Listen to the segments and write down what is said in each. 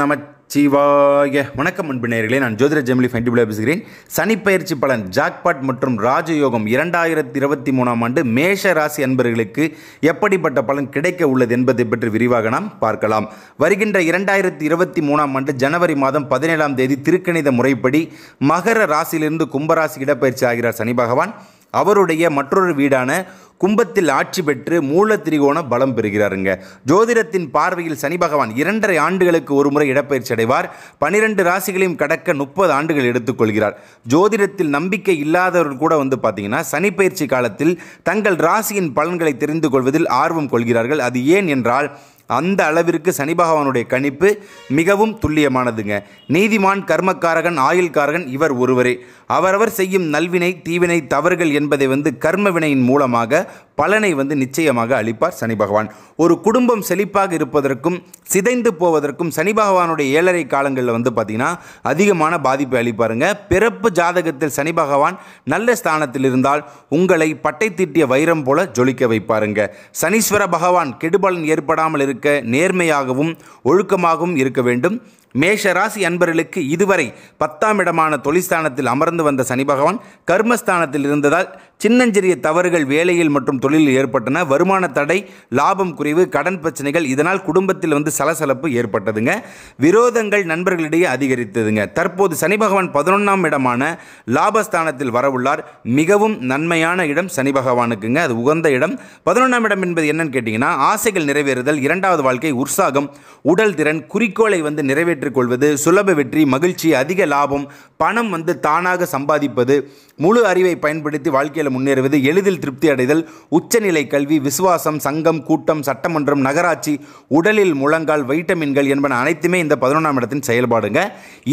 நமச்சிவாய வணக்கம் அன்பு நேர்களே நான் ஜோதிர ஜெமிலி ஃபைண்டிபிளா பேசுகிறேன் சனிப்பயிற்சி பலன் ஜாக்பாட் மற்றும் ராஜயோகம் இரண்டாயிரத்தி இருபத்தி மூணாம் ஆண்டு மேஷ ராசி அன்பர்களுக்கு எப்படிப்பட்ட பலன் கிடைக்க உள்ளது என்பதை பற்றி விரிவாக நாம் பார்க்கலாம் வருகின்ற இரண்டாயிரத்தி இருபத்தி மூணாம் ஆண்டு ஜனவரி மாதம் பதினேழாம் தேதி திருக்கணித முறைப்படி மகர ராசியிலிருந்து கும்பராசி இடப்பயிற்சி ஆகிறார் சனி பகவான் அவருடைய மற்றொரு வீடான கும்பத்தில் ஆட்சி பெற்று மூல திரிகோண பலம் பெறுகிறாருங்க ஜோதிடத்தின் பார்வையில் சனி பகவான் இரண்டரை ஆண்டுகளுக்கு ஒரு முறை இடப்பயிற்சி அடைவார் பனிரெண்டு ராசிகளையும் கடக்க முப்பது ஆண்டுகள் எடுத்துக்கொள்கிறார் ஜோதிடத்தில் நம்பிக்கை இல்லாதவர்கள் கூட வந்து பார்த்தீங்கன்னா சனி பயிற்சி காலத்தில் தங்கள் ராசியின் பலன்களை தெரிந்து கொள்வதில் ஆர்வம் கொள்கிறார்கள் அது ஏன் என்றால் அந்த அளவிற்கு சனி பகவானுடைய கணிப்பு மிகவும் துல்லியமானதுங்க நீதிமான் கர்மக்காரகன் ஆயுள்காரகன் இவர் ஒருவரே அவரவர் செய்யும் நல்வினை தீவினை தவறுகள் என்பதை வந்து கர்ம வினையின் மூலமாக பலனை வந்து நிச்சயமாக அளிப்பார் சனி பகவான் ஒரு குடும்பம் செழிப்பாக இருப்பதற்கும் சிதைந்து போவதற்கும் சனி பகவானுடைய ஏழரை காலங்களில் வந்து பார்த்திங்கன்னா அதிகமான பாதிப்பை அளிப்பாருங்க பிறப்பு ஜாதகத்தில் சனி பகவான் நல்ல ஸ்தானத்தில் இருந்தால் உங்களை பட்டை தீட்டிய வைரம் போல ஜொலிக்க வைப்பாருங்க சனீஸ்வர பகவான் கெடுபலன் ஏற்படாமல் இருக்க நேர்மையாகவும் ஒழுக்கமாகவும் இருக்க வேண்டும் மேஷ ராசி அன்பர்களுக்கு இதுவரை பத்தாம் இடமான தொழிற்ஸ்தானத்தில் அமர்ந்து வந்த சனி பகவான் கர்மஸ்தானத்தில் இருந்ததால் சின்னஞ்சிறிய தவறுகள் வேலையில் மற்றும் தொழிலில் ஏற்பட்டன வருமான தடை லாபம் குறைவு கடன் பிரச்சனைகள் இதனால் குடும்பத்தில் வந்து சலசலப்பு ஏற்பட்டதுங்க விரோதங்கள் நண்பர்களிடையே அதிகரித்ததுங்க தற்போது சனி பகவான் பதினொன்றாம் இடமான லாபஸ்தானத்தில் வரவுள்ளார் மிகவும் நன்மையான இடம் சனி பகவானுக்குங்க அது உகந்த இடம் பதினொன்றாம் இடம் என்பது என்னன்னு கேட்டிங்கன்னா ஆசைகள் நிறைவேறுதல் இரண்டாவது வாழ்க்கை உற்சாகம் உடல் திறன் குறிக்கோளை வந்து நிறைவேற்றிக் கொள்வது சுலப வெற்றி மகிழ்ச்சி அதிக லாபம் பணம் வந்து தானாக சம்பாதிப்பது முழு அறிவை பயன்படுத்தி வாழ்க்கையில் முன்னேறுவது எளிதில் திருப்தி அடைதல் உச்சநிலை கல்வி விசுவாசம் சங்கம் கூட்டம் சட்டமன்றம் நகராட்சி உடலில் முழங்கால் வைட்டமின்கள் என்பன அனைத்துமே இந்த பதினொன்றாம் இடத்தின் செயல்பாடுங்க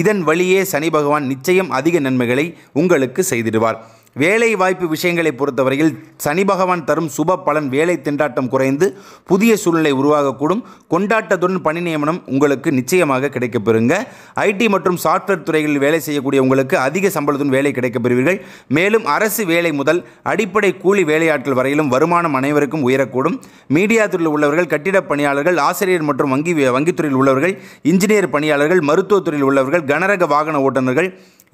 இதன் வழியே சனி பகவான் நிச்சயம் அதிக நன்மைகளை உங்களுக்கு செய்திடுவார் வேலை வாய்ப்பு விஷயங்களை பொறுத்தவரையில் சனி பகவான் தரும் சுப பலன் வேலை திண்டாட்டம் குறைந்து புதிய சூழ்நிலை உருவாகக்கூடும் கொண்டாட்டத்துடன் பணி நியமனம் உங்களுக்கு நிச்சயமாக கிடைக்கப்பெறுங்க ஐடி மற்றும் சாஃப்ட்வேர் துறைகளில் வேலை செய்யக்கூடிய உங்களுக்கு அதிக சம்பளத்துடன் வேலை கிடைக்கப்பெறுவீர்கள் மேலும் அரசு வேலை முதல் அடிப்படை கூலி வேலையாட்கள் வரையிலும் வருமானம் அனைவருக்கும் உயரக்கூடும் மீடியா துறையில் உள்ளவர்கள் கட்டிட பணியாளர்கள் ஆசிரியர் மற்றும் வங்கி வங்கித்துறையில் உள்ளவர்கள் இன்ஜினியர் பணியாளர்கள் மருத்துவத்துறையில் உள்ளவர்கள் கனரக வாகன ஓட்டுநர்கள்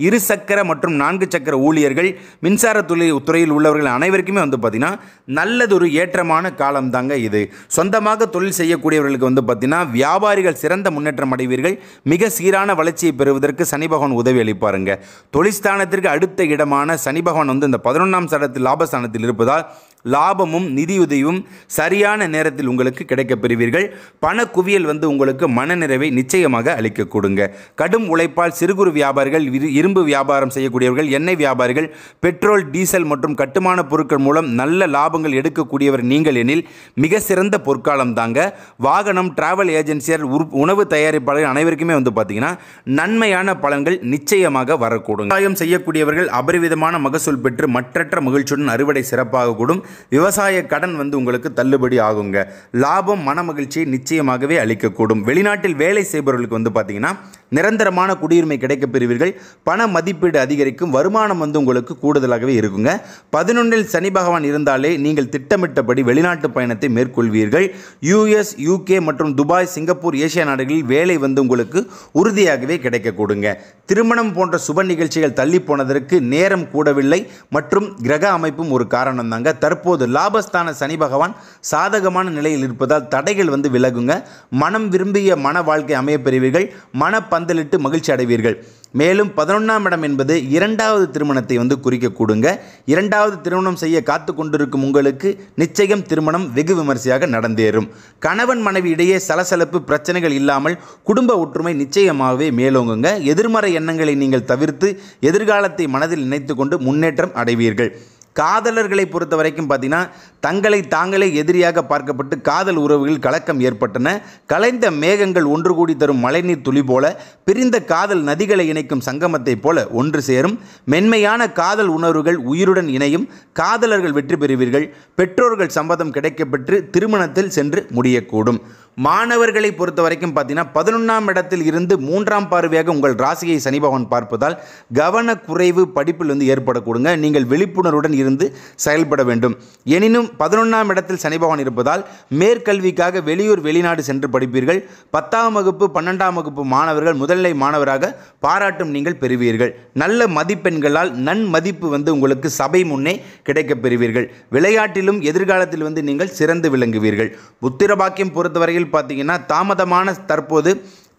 இரு சக்கர மற்றும் நான்கு சக்கர ஊழியர்கள் மின் மின்சாரத்துறை துறையில் உள்ளவர்கள் அனைவருக்குமே வந்து பார்த்திங்கன்னா நல்லதொரு ஏற்றமான காலம் தாங்க இது சொந்தமாக தொழில் செய்யக்கூடியவர்களுக்கு வந்து பார்த்திங்கன்னா வியாபாரிகள் சிறந்த முன்னேற்றம் அடைவீர்கள் மிக சீரான வளர்ச்சியை பெறுவதற்கு சனி பகவான் உதவி அளிப்பாருங்க ஸ்தானத்திற்கு அடுத்த இடமான சனி பகவான் வந்து இந்த பதினொன்றாம் சடத்தில் லாபஸ்தானத்தில் இருப்பதால் லாபமும் நிதியுதவியும் சரியான நேரத்தில் உங்களுக்கு கிடைக்கப் பெறுவீர்கள் பண குவியல் வந்து உங்களுக்கு மனநிறைவை நிச்சயமாக அளிக்க கொடுங்க கடும் உழைப்பால் சிறு குறு வியாபாரிகள் இரும்பு வியாபாரம் செய்யக்கூடியவர்கள் எண்ணெய் வியாபாரிகள் பெட்ரோல் டீசல் மற்றும் கட்டுமான பொருட்கள் மூலம் நல்ல லாபங்கள் எடுக்கக்கூடியவர் நீங்கள் எனில் மிக சிறந்த பொற்காலம் தாங்க வாகனம் டிராவல் ஏஜென்சியார் உணவு தயாரிப்பாளர்கள் அனைவருக்குமே வந்து பார்த்தீங்கன்னா நன்மையான பலன்கள் நிச்சயமாக வரக்கூடும் விவசாயம் செய்யக்கூடியவர்கள் அபரிவிதமான மகசூல் பெற்று மற்றற்ற மகிழ்ச்சியுடன் அறுவடை சிறப்பாக கூடும் விவசாய கடன் வந்து உங்களுக்கு தள்ளுபடி ஆகுங்க லாபம் மன மகிழ்ச்சியை நிச்சயமாகவே அளிக்கக்கூடும் வெளிநாட்டில் வேலை செய்பவர்களுக்கு வந்து பார்த்தீங்கன்னா நிரந்தரமான குடியுரிமை கிடைக்கப் பெறுவீர்கள் பண மதிப்பீடு அதிகரிக்கும் வருமானம் வந்து உங்களுக்கு கூடுதலாகவே இருக்குங்க பதினொன்றில் சனி பகவான் இருந்தாலே நீங்கள் திட்டமிட்டபடி வெளிநாட்டு பயணத்தை மேற்கொள்வீர்கள் யூஎஸ் யூகே மற்றும் துபாய் சிங்கப்பூர் ஏசியா நாடுகளில் வேலை வந்து உங்களுக்கு உறுதியாகவே கிடைக்கக்கூடுங்க திருமணம் போன்ற சுப நிகழ்ச்சிகள் தள்ளி போனதற்கு நேரம் கூடவில்லை மற்றும் கிரக அமைப்பும் ஒரு காரணம் தாங்க தற்போது தற்போது லாபஸ்தான சனி பகவான் சாதகமான நிலையில் இருப்பதால் தடைகள் வந்து விலகுங்க மனம் விரும்பிய மன வாழ்க்கை அமையப்பெறுவீர்கள் மன பந்தலிட்டு மகிழ்ச்சி அடைவீர்கள் மேலும் பதினொன்றாம் இடம் என்பது இரண்டாவது திருமணத்தை வந்து குறிக்கக்கூடுங்க இரண்டாவது திருமணம் செய்ய காத்து கொண்டிருக்கும் உங்களுக்கு நிச்சயம் திருமணம் வெகு விமரிசையாக நடந்தேறும் கணவன் மனைவி இடையே சலசலப்பு பிரச்சனைகள் இல்லாமல் குடும்ப ஒற்றுமை நிச்சயமாகவே மேலோங்குங்க எதிர்மறை எண்ணங்களை நீங்கள் தவிர்த்து எதிர்காலத்தை மனதில் நினைத்து கொண்டு முன்னேற்றம் அடைவீர்கள் காதலர்களை பொறுத்த வரைக்கும் பார்த்திங்கன்னா தங்களை தாங்களே எதிரியாக பார்க்கப்பட்டு காதல் உறவுகள் கலக்கம் ஏற்பட்டன கலைந்த மேகங்கள் ஒன்று கூடி தரும் மழைநீர் துளி போல பிரிந்த காதல் நதிகளை இணைக்கும் சங்கமத்தைப் போல ஒன்று சேரும் மென்மையான காதல் உணர்வுகள் உயிருடன் இணையும் காதலர்கள் வெற்றி பெறுவீர்கள் பெற்றோர்கள் சம்மதம் கிடைக்கப்பெற்று திருமணத்தில் சென்று முடியக்கூடும் மாணவர்களை பொறுத்த வரைக்கும் பார்த்தீங்கன்னா பதினொன்றாம் இடத்தில் இருந்து மூன்றாம் பார்வையாக உங்கள் ராசியை சனி பகவான் பார்ப்பதால் கவனக்குறைவு படிப்பில் வந்து ஏற்படக்கூடுங்க நீங்கள் விழிப்புணர்வுடன் இருந்து செயல்பட வேண்டும் எனினும் பதினொன்றாம் இடத்தில் சனி பகவான் இருப்பதால் மேற்கல்விக்காக வெளியூர் வெளிநாடு சென்று படிப்பீர்கள் பத்தாம் வகுப்பு பன்னெண்டாம் வகுப்பு மாணவர்கள் முதல்நிலை மாணவராக பாராட்டும் நீங்கள் பெறுவீர்கள் நல்ல மதிப்பெண்களால் நன்மதிப்பு வந்து உங்களுக்கு சபை முன்னே கிடைக்கப் பெறுவீர்கள் விளையாட்டிலும் எதிர்காலத்தில் வந்து நீங்கள் சிறந்து விளங்குவீர்கள் உத்திரபாக்கியம் பொறுத்தவரையில் வகையில் பார்த்தீங்கன்னா தாமதமான தற்போது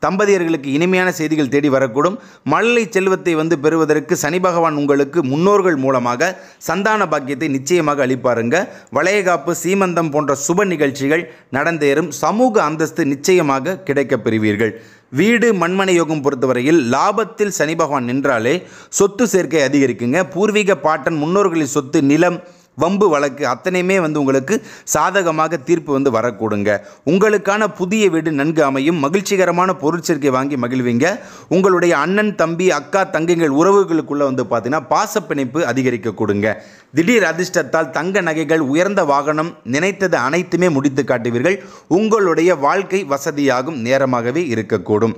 தம்பதியர்களுக்கு இனிமையான செய்திகள் தேடி வரக்கூடும் மழலை செல்வத்தை வந்து பெறுவதற்கு சனி பகவான் உங்களுக்கு முன்னோர்கள் மூலமாக சந்தான பாக்கியத்தை நிச்சயமாக அளிப்பாருங்க வளையகாப்பு சீமந்தம் போன்ற சுப நிகழ்ச்சிகள் நடந்தேறும் சமூக அந்தஸ்து நிச்சயமாக கிடைக்கப் பெறுவீர்கள் வீடு மண்மனை யோகம் பொறுத்தவரையில் லாபத்தில் சனி பகவான் நின்றாலே சொத்து சேர்க்கை அதிகரிக்குங்க பூர்வீக பாட்டன் முன்னோர்களின் சொத்து நிலம் வம்பு வழக்கு அத்தனையுமே வந்து உங்களுக்கு சாதகமாக தீர்ப்பு வந்து வரக்கூடுங்க உங்களுக்கான புதிய வீடு நன்கு அமையும் மகிழ்ச்சிகரமான பொருட்சேர்க்கை வாங்கி மகிழ்வீங்க உங்களுடைய அண்ணன் தம்பி அக்கா தங்கைகள் உறவுகளுக்குள்ளே வந்து பார்த்தீங்கன்னா பாசப்பிணைப்பு அதிகரிக்க கொடுங்க திடீர் அதிர்ஷ்டத்தால் தங்க நகைகள் உயர்ந்த வாகனம் நினைத்தது அனைத்துமே முடித்து காட்டுவீர்கள் உங்களுடைய வாழ்க்கை வசதியாகும் நேரமாகவே இருக்கக்கூடும்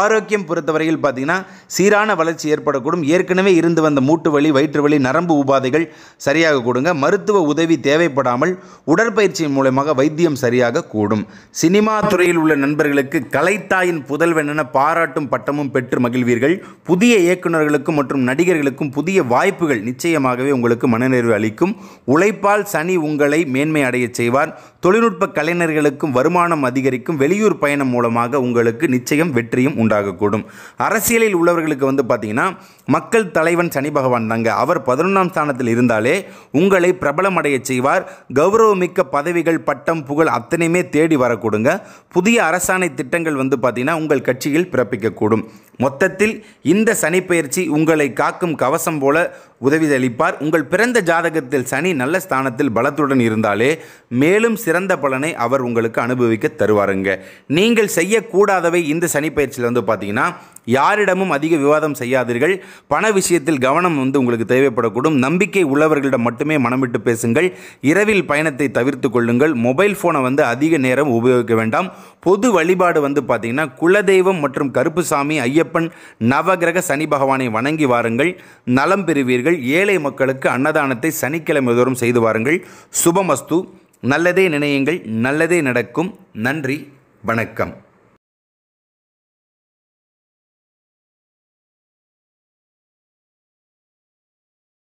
ஆரோக்கியம் பொறுத்தவரையில் பார்த்திங்கன்னா சீரான வளர்ச்சி ஏற்படக்கூடும் ஏற்கனவே இருந்து வந்த மூட்டு வலி வயிற்று வலி நரம்பு உபாதைகள் சரியாக கூடுங்க மருத்துவ உதவி தேவைப்படாமல் உடற்பயிற்சியின் மூலமாக வைத்தியம் சரியாக கூடும் சினிமா துறையில் உள்ள நண்பர்களுக்கு கலைத்தாயின் புதல்வென பாராட்டும் பட்டமும் பெற்று மகிழ்வீர்கள் புதிய இயக்குநர்களுக்கும் மற்றும் நடிகர்களுக்கும் புதிய வாய்ப்புகள் நிச்சயமாகவே உங்களுக்கு மனநிறைவு அளிக்கும் உழைப்பால் சனி உங்களை மேன்மை அடைய செய்வார் தொழில்நுட்ப கலைஞர்களுக்கும் வருமானம் அதிகரிக்கும் வெளியூர் பயணம் மூலமாக உங்களுக்கு நிச்சயம் வெற்றியும் உண்டாகக்கூடும் அரசியலில் உள்ளவர்களுக்கு வந்து பார்த்தீங்கன்னா மக்கள் தலைவன் சனி பகவான் தாங்க அவர் பதினொன்றாம் ஸ்தானத்தில் இருந்தாலே உங்களை பிரபலமடைய செய்வார் கௌரவமிக்க பதவிகள் பட்டம் புகழ் அத்தனையுமே தேடி வரக்கூடுங்க புதிய அரசாணை திட்டங்கள் வந்து பார்த்தீங்கன்னா உங்கள் கட்சியில் பிறப்பிக்கக்கூடும் மொத்தத்தில் இந்த சனி பயிற்சி உங்களை காக்கும் கவசம் போல உதவி அளிப்பார் உங்கள் பிறந்த ஜாதகத்தில் சனி நல்ல ஸ்தானத்தில் பலத்துடன் இருந்தாலே மேலும் சிற சிறந்த பலனை அவர் உங்களுக்கு அனுபவிக்க தருவாருங்க நீங்கள் செய்யக்கூடாதவை இந்த சனிப்பயிற்சியில் வந்து பார்த்தீங்கன்னா யாரிடமும் அதிக விவாதம் செய்யாதீர்கள் பண விஷயத்தில் கவனம் வந்து உங்களுக்கு தேவைப்படக்கூடும் நம்பிக்கை உள்ளவர்களிடம் மட்டுமே மனமிட்டு பேசுங்கள் இரவில் பயணத்தை தவிர்த்து கொள்ளுங்கள் மொபைல் ஃபோனை வந்து அதிக நேரம் உபயோகிக்க வேண்டாம் பொது வழிபாடு வந்து பார்த்தீங்கன்னா குலதெய்வம் மற்றும் கருப்புசாமி ஐயப்பன் நவகிரக சனி பகவானை வணங்கி வாருங்கள் நலம் பெறுவீர்கள் ஏழை மக்களுக்கு அன்னதானத்தை சனிக்கிழமை தோறும் செய்து வாருங்கள் சுபமஸ்து நல்லதே நினையுங்கள் நல்லதே நடக்கும் நன்றி வணக்கம்